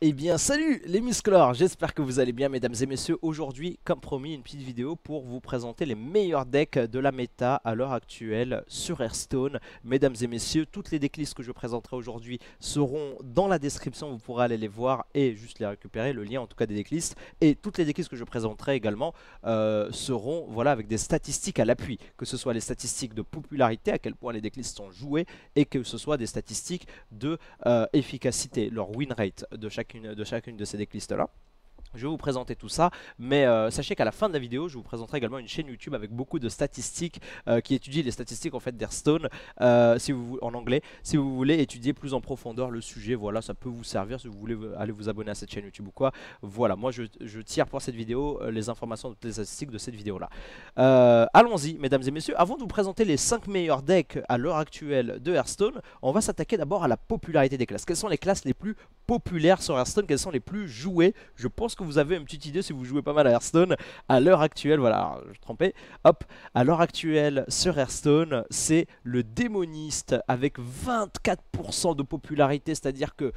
Eh bien salut les musclores, j'espère que vous allez bien mesdames et messieurs. Aujourd'hui, comme promis, une petite vidéo pour vous présenter les meilleurs decks de la méta à l'heure actuelle sur Hearthstone. Mesdames et messieurs, toutes les decklists que je présenterai aujourd'hui seront dans la description, vous pourrez aller les voir et juste les récupérer, le lien en tout cas des decklists. Et toutes les decklists que je présenterai également euh, seront voilà, avec des statistiques à l'appui, que ce soit les statistiques de popularité, à quel point les decklists sont joués, et que ce soit des statistiques de euh, efficacité, leur win rate de chaque de, chacune de ces déclistes là je vais vous présenter tout ça, mais euh, sachez qu'à la fin de la vidéo, je vous présenterai également une chaîne YouTube avec beaucoup de statistiques euh, qui étudient les statistiques en fait d'Airstone euh, si vous, en anglais. Si vous voulez étudier plus en profondeur le sujet, voilà, ça peut vous servir si vous voulez aller vous abonner à cette chaîne YouTube ou quoi. Voilà, moi je, tire pour cette vidéo les informations les statistiques de cette vidéo-là. Allons-y, mesdames et messieurs. Avant de vous présenter les 5 meilleurs decks à l'heure actuelle de Hearthstone, on va s'attaquer d'abord à la popularité des classes. Quelles sont les classes les plus populaires sur Hearthstone Quelles sont les plus jouées Je pense que vous avez une petite idée si vous jouez pas mal à Hearthstone. À l'heure actuelle, voilà, je trompais. Hop, à l'heure actuelle, sur Hearthstone, c'est le démoniste avec 24% de popularité, c'est-à-dire que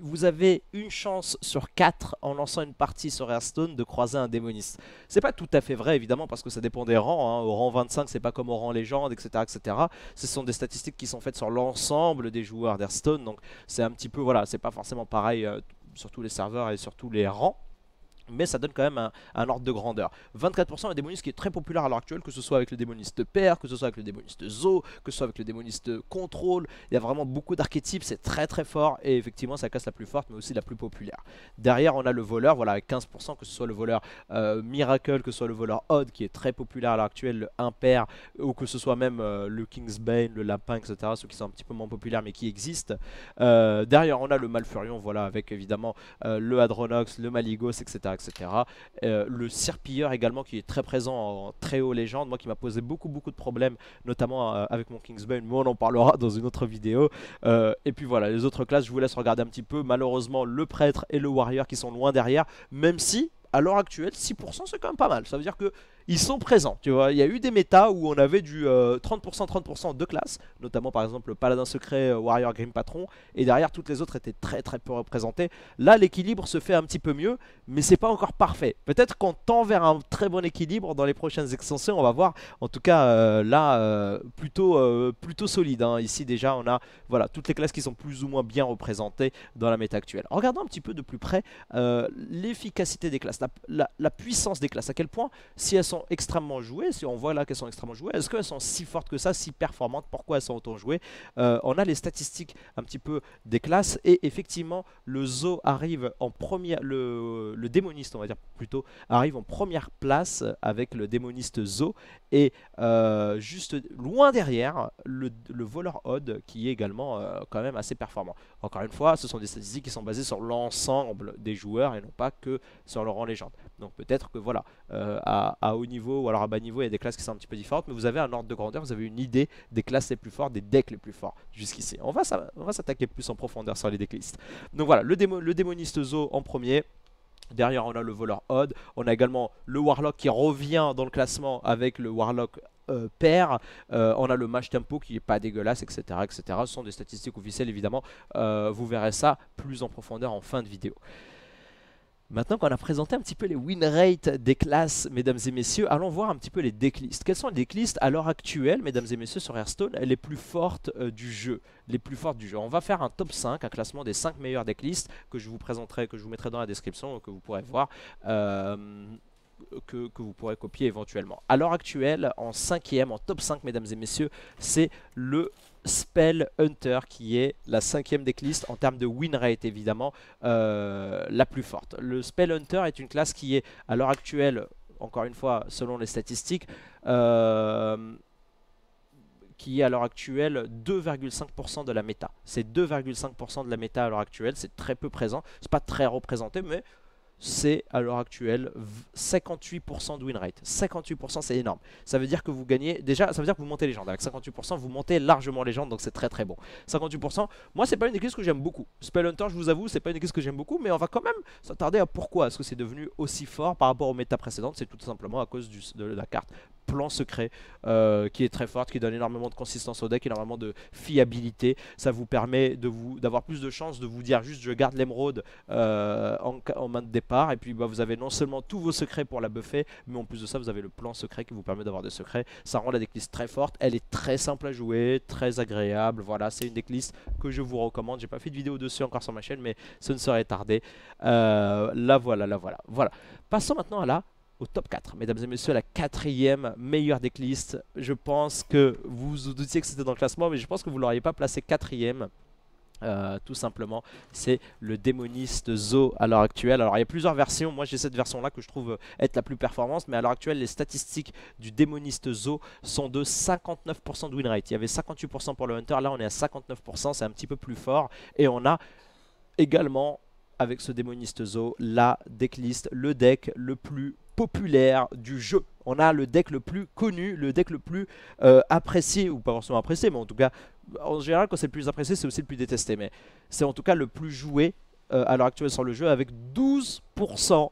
vous avez une chance sur 4 en lançant une partie sur Hearthstone de croiser un démoniste. C'est pas tout à fait vrai évidemment parce que ça dépend des rangs. Hein. Au rang 25 c'est pas comme au rang légende etc etc. Ce sont des statistiques qui sont faites sur l'ensemble des joueurs d'Hearthstone donc c'est un petit peu voilà c'est pas forcément pareil euh, sur tous les serveurs et sur tous les rangs mais ça donne quand même un, ordre de grandeur. 24% un démoniste qui est très populaire à l'heure actuelle, que ce soit avec le démoniste père, que ce soit avec le démoniste zoo que ce soit avec le démoniste contrôle, il y a vraiment beaucoup d'archétypes, c'est très très fort, et effectivement ça casse la plus forte, mais aussi la plus populaire. Derrière on a le voleur, voilà avec 15%, que ce soit le voleur euh, Miracle, que ce soit le voleur Odd, qui est très populaire à l'heure actuelle, le impair, ou que ce soit même euh, le Kingsbane, le lapin, etc., ceux qui sont un petit peu moins populaires, mais qui existent. Euh, derrière on a le Malfurion, voilà, avec évidemment le Hadronox, le Maligos, etc. Euh, le serpilleur également qui est très présent en très haut légende, moi qui m'a posé beaucoup beaucoup de problèmes, notamment euh, avec mon Kingsbane, moi on en parlera dans une autre vidéo. Euh, et puis voilà, les autres classes, je vous laisse regarder un petit peu, malheureusement le prêtre et le warrior qui sont loin derrière, même si à l'heure actuelle, 6% c'est quand même pas mal. Ça veut dire que ils sont présents, tu vois. Il y a eu des méta où on avait du 30% euh, 30% de classes, notamment par exemple le Paladin Secret, euh, Warrior Grim Patron, et derrière toutes les autres étaient très très peu représentées. Là, l'équilibre se fait un petit peu mieux, mais c'est pas encore parfait. Peut-être qu'on tend vers un très bon équilibre dans les prochaines extensions, on va voir. En tout cas, euh, là, plutôt plutôt solide. Hein. Ici déjà, on a voilà toutes les classes qui sont plus ou moins bien représentées dans la méta actuelle. Regardons un petit peu de plus près l'efficacité des classes, la, puissance des classes. À quel point si elles extrêmement jouées, si on voit là qu'elles sont extrêmement jouées, est-ce qu'elles sont si fortes que ça, si performantes Pourquoi elles sont autant jouées euh, On a les statistiques un petit peu des classes et effectivement le Zo arrive en première, le, le démoniste on va dire plutôt, arrive en première place avec le démoniste Zo et euh, juste loin derrière le, voleur Odd qui est également euh, quand même assez performant. Encore une fois, ce sont des statistiques qui sont basées sur l'ensemble des joueurs et non pas que sur laurent rang légende. Donc peut-être que voilà, à, à niveau ou alors à bas niveau, il y a des classes qui sont un petit peu différentes, mais vous avez un ordre de grandeur, vous avez une idée des classes les plus fortes, des decks les plus forts jusqu'ici. On va s'attaquer plus en profondeur sur les decklists. Donc voilà, le, le démoniste Zo en premier. Derrière, on a le voleur Odd. On a également le Warlock qui revient dans le classement avec le Warlock euh, pair. Euh, on a le match tempo qui est pas dégueulasse, etc. etc. Ce sont des statistiques officielles, évidemment. Euh, vous verrez ça plus en profondeur en fin de vidéo. Maintenant qu'on a présenté un petit peu les win rates des classes, mesdames et messieurs, allons voir un petit peu les decklists. Quelles sont les decklists à l'heure actuelle, mesdames et messieurs, sur Hearthstone, les plus fortes euh, du jeu Les plus fortes du jeu. On va faire un top 5, un classement des 5 meilleures decklists que je vous présenterai, que je vous mettrai dans la description, que vous pourrez voir. Euh, que, que, vous pourrez copier éventuellement. À l'heure actuelle, en cinquième, en top 5, mesdames et messieurs, c'est le Spell Hunter qui est la cinquième des listes en termes de win rate évidemment euh, la plus forte. Le Spell Hunter est une classe qui est à l'heure actuelle, encore une fois selon les statistiques, euh, qui est à l'heure actuelle 2,5% de la méta. C'est 2,5% de la méta à l'heure actuelle, c'est très peu présent, c'est pas très représenté, mais c'est à l'heure actuelle 58% de win rate. 58% c'est énorme. Ça veut dire que vous gagnez, déjà ça veut dire que vous montez les Avec 58% vous montez largement les gens, donc c'est très très bon. 58%, moi c'est pas une église que j'aime beaucoup. Hunter, je vous avoue c'est pas une église que j'aime beaucoup mais on va quand même s'attarder à pourquoi est-ce que c'est devenu aussi fort par rapport aux méta précédentes. C'est tout simplement à cause de la carte plan secret euh, qui est très forte, qui donne énormément de consistance au deck, énormément de fiabilité. Ça vous permet d'avoir plus de chances de vous dire juste je garde l'émeraude euh, en, main de départ et puis bah, vous avez non seulement tous vos secrets pour la buffer, mais en plus de ça vous avez le plan secret qui vous permet d'avoir des secrets. Ça rend la decklist très forte, elle est très simple à jouer, très agréable. Voilà, c'est une decklist que je vous recommande. J'ai pas fait de vidéo dessus encore sur ma chaîne, mais ce ne serait tardé. la euh, là voilà, la voilà, voilà. Passons maintenant à la top 4, mesdames et messieurs, la quatrième meilleure decklist. Je pense que vous vous doutiez que c'était dans le classement, mais je pense que vous ne l'auriez pas placé quatrième. Euh, tout simplement, c'est le démoniste Zo à l'heure actuelle. Alors il y a plusieurs versions, moi j'ai cette version là que je trouve euh, être la plus performante, mais à l'heure actuelle les statistiques du démoniste Zo sont de 59% de win Il y avait 58% pour le Hunter, là on est à 59%, c'est un petit peu plus fort, et on a également avec ce démoniste Zo, la decklist, le deck le plus populaire du jeu. On a le deck le plus connu, le deck le plus euh, apprécié, ou pas forcément apprécié, mais en tout cas, en général, quand c'est le plus apprécié, c'est aussi le plus détesté. Mais c'est en tout cas le plus joué euh, à l'heure actuelle sur le jeu, avec 12%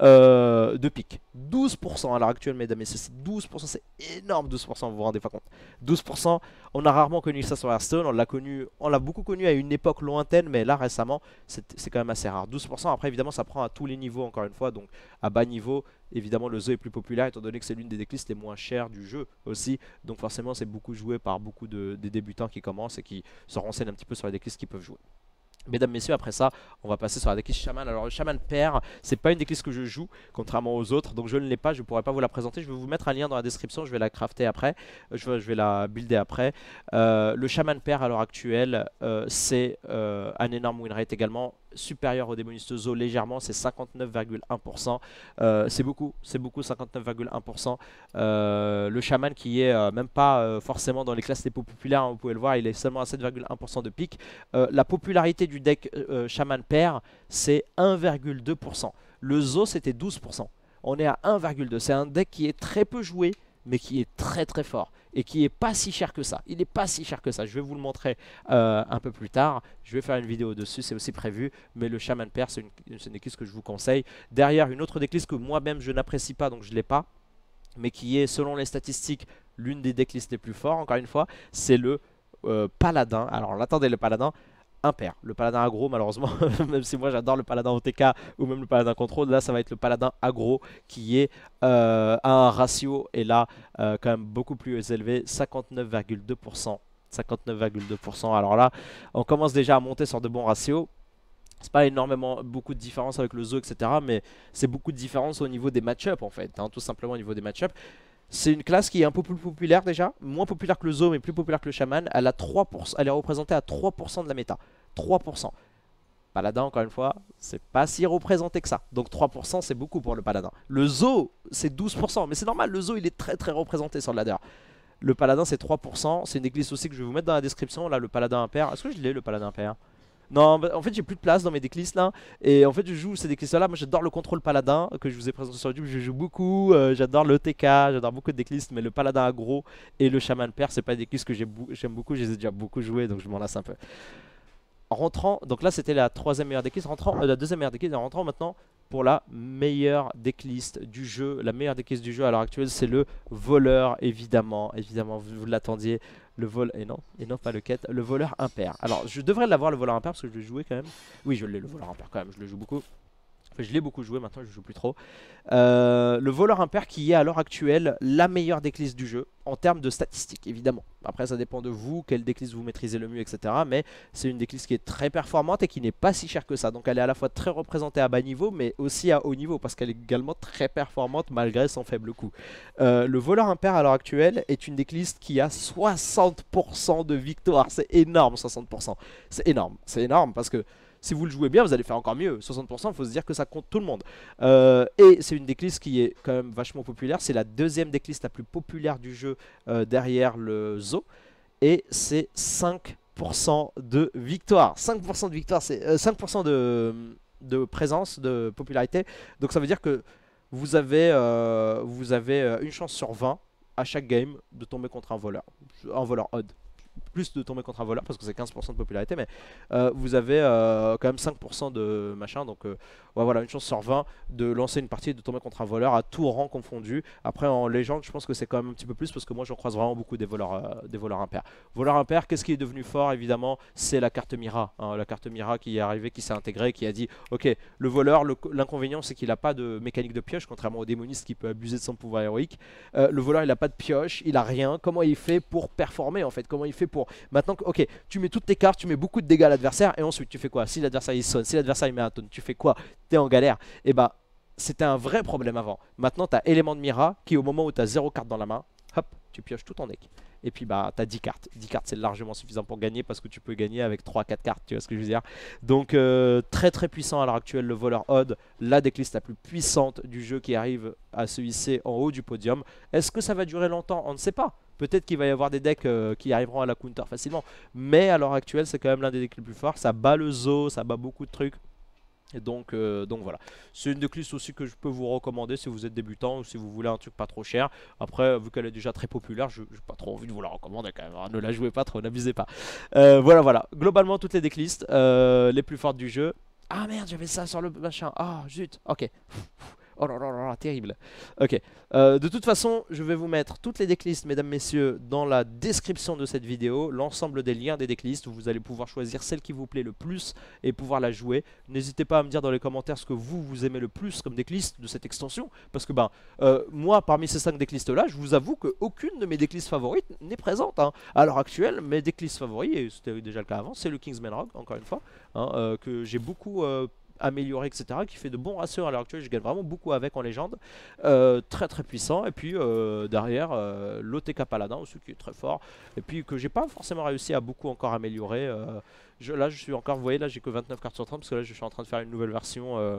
euh, de pic. 12% à l'heure actuelle, mesdames et messieurs, 12%, c'est énorme 12%, vous vous rendez pas compte. 12%, on a rarement connu ça sur Hearthstone, on l'a connu, on l'a beaucoup connu à une époque lointaine, mais là récemment, c'est quand même assez rare. 12%, après évidemment, ça prend à tous les niveaux, encore une fois, donc à bas niveau, évidemment, le zoo est plus populaire, étant donné que c'est l'une des déclistes les moins chères du jeu aussi, donc forcément, c'est beaucoup joué par beaucoup de, débutants qui commencent et qui se renseignent un petit peu sur les déclistes qu'ils peuvent jouer. Mesdames, messieurs, après ça, on va passer sur la déquise Shaman. Alors, le Shaman père, c'est pas une déquise que je joue, contrairement aux autres, donc je ne l'ai pas, je ne pourrais pas vous la présenter. Je vais vous mettre un lien dans la description, je vais la crafter après, euh, je vais, la builder après. Euh, le Shaman père, à l'heure actuelle, euh, c'est un énorme winrate également supérieur au démoniste zoo légèrement, c'est 59,1%. Euh, c'est beaucoup, c'est beaucoup, 59,1%. Euh, le chaman qui est euh, même pas forcément dans les classes les plus populaires, hein, vous pouvez le voir, il est seulement à 7,1% de pic. la popularité du deck chaman pair, c'est 1,2%. Le Zo, c'était 12%. On est à 1,2. C'est un deck qui est très peu joué, mais qui est très très fort et qui est pas si cher que ça. Il n'est pas si cher que ça. Je vais vous le montrer euh, un peu plus tard. Je vais faire une vidéo dessus, c'est aussi prévu. Mais le Shaman père, c'est une, une que je vous conseille. Derrière, une autre déclisse que moi-même je n'apprécie pas, donc je ne l'ai pas, mais qui est selon les statistiques l'une des decklists les plus fortes, encore une fois, c'est le euh, paladin. Alors attendez, le paladin, impair. Le paladin aggro, malheureusement, même si moi j'adore le paladin OTK ou même le paladin contrôle, là ça va être le paladin aggro qui est à euh, un ratio, et là euh, quand même beaucoup plus élevé, 59,2%. 59,2%. Alors là, on commence déjà à monter sur de bons ratios. C'est pas énormément beaucoup de différence avec le zoo, etc. Mais c'est beaucoup de différence au niveau des match en fait, hein, tout simplement au niveau des match-up. C'est une classe qui est un peu plus populaire déjà, moins populaire que le zoo mais plus populaire que le chaman, Elle, elle est représentée à 3% de la méta. 3%. Paladin, encore une fois, c'est pas si représenté que ça. Donc 3% c'est beaucoup pour le Paladin. Le zoo c'est 12%, mais c'est normal, le zoo il est très très représenté sur le ladder. Le Paladin c'est 3%, c'est une église aussi que je vais vous mettre dans la description, là le Paladin impair. Est-ce que je l'ai le Paladin impair non, en fait, j'ai plus de place dans mes decklists là. Et en fait, je joue ces decklists là. Moi, j'adore le contrôle paladin que je vous ai présenté sur YouTube. Je joue beaucoup. Euh, j'adore le TK, j'adore beaucoup de decklists. Mais le paladin aggro et le chaman père, c'est pas des decklists que j'aime beaucoup. Je ai déjà beaucoup joué donc je m'en lasse un peu. En rentrant, donc là, c'était la troisième meilleure decklist. Rentrant, euh, la deuxième meilleure decklist. En rentrant maintenant pour la meilleure decklist du jeu. La meilleure decklist du jeu à l'heure actuelle, c'est le voleur, évidemment. Évidemment, vous l'attendiez. Le vol, et non, et non pas le quête, le voleur impair. Alors je devrais l'avoir le voleur impair parce que je l'ai joué quand même. Oui je l'ai le voleur impair quand même, je le joue beaucoup. Enfin, je l'ai beaucoup joué, maintenant je joue plus trop. Euh, le voleur impair qui est à l'heure actuelle la meilleure déclisse du jeu en termes de statistiques, évidemment. Après, ça dépend de vous, quelle déclisse vous maîtrisez le mieux, etc. Mais c'est une déclisse qui est très performante et qui n'est pas si chère que ça. Donc elle est à la fois très représentée à bas niveau, mais aussi à haut niveau, parce qu'elle est également très performante malgré son faible coût. Euh, le voleur impair à l'heure actuelle est une déclisse qui a 60% de victoire. C'est énorme, 60%. C'est énorme, c'est énorme, parce que si vous le jouez bien, vous allez faire encore mieux. 60%, il faut se dire que ça compte tout le monde. Euh, et c'est une déclisse qui est quand même vachement populaire. C'est la deuxième déclisse la plus populaire du jeu euh, derrière le zoo. Et c'est 5% de victoire. 5% de victoire, c'est 5% euh, de, de, présence, de popularité. Donc ça veut dire que vous avez, vous avez une chance sur 20 à chaque game de tomber contre un voleur. Un voleur odd de tomber contre un voleur parce que c'est 15% de popularité, mais euh, vous avez euh, quand même 5% de machin. Donc euh, voilà, une chance sur 20 de lancer une partie et de tomber contre un voleur à tout rang confondu. Après, en légende, je pense que c'est quand même un petit peu plus parce que moi, j'en croise vraiment beaucoup des voleurs, des voleurs impairs. Voleur impair, qu'est-ce qui est devenu fort Évidemment, c'est la carte Mira. Hein, la carte Mira qui est arrivée, qui s'est intégrée, qui a dit Ok, le voleur, l'inconvénient, c'est qu'il n'a pas de mécanique de pioche, contrairement au démoniste qui peut abuser de son pouvoir héroïque. le voleur, il n'a pas de pioche, il a rien. Comment il fait pour performer en fait Comment il fait pour Maintenant, ok, tu mets toutes tes cartes, tu mets beaucoup de dégâts à l'adversaire, et ensuite tu fais quoi Si l'adversaire il sonne, si l'adversaire il met un tonne, tu fais quoi T'es en galère. Et eh bah, ben, c'était un vrai problème avant. Maintenant, t'as élément de Mira qui, au moment où t'as 0 carte dans la main, hop, tu pioches tout ton deck. Et puis bah t'as 10 cartes. 10 cartes c'est largement suffisant pour gagner parce que tu peux gagner avec 3-4 cartes, tu vois ce que je veux dire. Donc euh, très très puissant à l'heure actuelle le voleur Odd, la décliste la plus puissante du jeu qui arrive à se hisser en haut du podium. Est-ce que ça va durer longtemps On ne sait pas. Peut-être qu'il va y avoir des decks euh, qui arriveront à la counter facilement. Mais à l'heure actuelle, c'est quand même l'un des decks les plus forts. Ça bat le zoo, ça bat beaucoup de trucs. Et donc, euh, donc voilà. C'est une decklist aussi que je peux vous recommander si vous êtes débutant ou si vous voulez un truc pas trop cher. Après, vu qu'elle est déjà très populaire, je n'ai pas trop envie de vous la recommander quand même. Hein. Ne la jouez pas trop, n'abusez pas. Euh, voilà, voilà. Globalement, toutes les decklists les plus fortes du jeu. Ah merde, j'avais ça sur le machin. Ah, oh, zut. Ok. Oh terrible. Ok. Euh, de toute façon, je vais vous mettre toutes les decklists, mesdames, messieurs, dans la description de cette vidéo. L'ensemble des liens des decklists, où vous allez pouvoir choisir celle qui vous plaît le plus et pouvoir la jouer. N'hésitez pas à me dire dans les commentaires ce que vous, vous aimez le plus comme decklist de cette extension. Parce que, ben, euh, moi, parmi ces 5 decklists-là, je vous avoue qu'aucune de mes decklists favorites n'est présente. Hein. À l'heure actuelle, mes decklists favoris, et c'était déjà le cas avant, c'est le Kingsman rock encore une fois, hein, euh, que j'ai beaucoup amélioré, etc., qui fait de bons raseurs à l'heure actuelle. Je gagne vraiment beaucoup avec en légende. Euh, très très puissant. Et puis euh, derrière, euh, l'OTK Paladin aussi qui est très fort. Et puis que j'ai pas forcément réussi à beaucoup encore améliorer. Je, là, je suis encore, vous voyez, là j'ai que 29 cartes sur 30 parce que là je suis en train de faire une nouvelle version.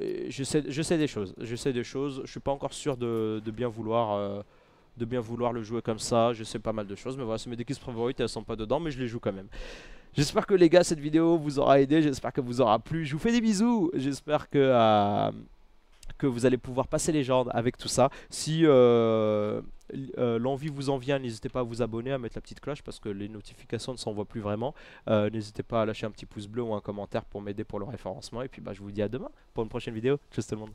je, sais, je sais des choses. Je sais des choses. Je suis pas encore sûr de, bien vouloir de bien vouloir le jouer comme ça. Je sais pas mal de choses, mais voilà, c'est mes decks favorites, elles sont pas dedans, mais je les joue quand même. J'espère que les gars, cette vidéo vous aura aidé, j'espère que vous aura plu. Je vous fais des bisous, j'espère que, euh, que vous allez pouvoir passer les jambes avec tout ça. Si euh, euh, l'envie vous en vient, n'hésitez pas à vous abonner, à mettre la petite cloche parce que les notifications ne s'envoient plus vraiment. n'hésitez pas à lâcher un petit pouce bleu ou un commentaire pour m'aider pour le référencement. Et puis bah, je vous dis à demain pour une prochaine vidéo. Ciao tout le monde.